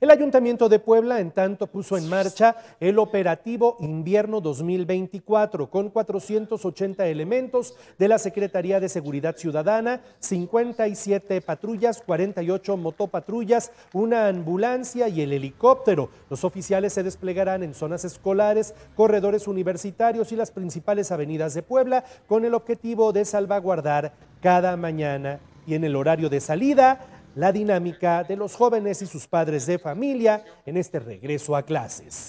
El Ayuntamiento de Puebla, en tanto, puso en marcha el operativo Invierno 2024 con 480 elementos de la Secretaría de Seguridad Ciudadana, 57 patrullas, 48 motopatrullas, una ambulancia y el helicóptero. Los oficiales se desplegarán en zonas escolares, corredores universitarios y las principales avenidas de Puebla con el objetivo de salvaguardar cada mañana y en el horario de salida la dinámica de los jóvenes y sus padres de familia en este regreso a clases.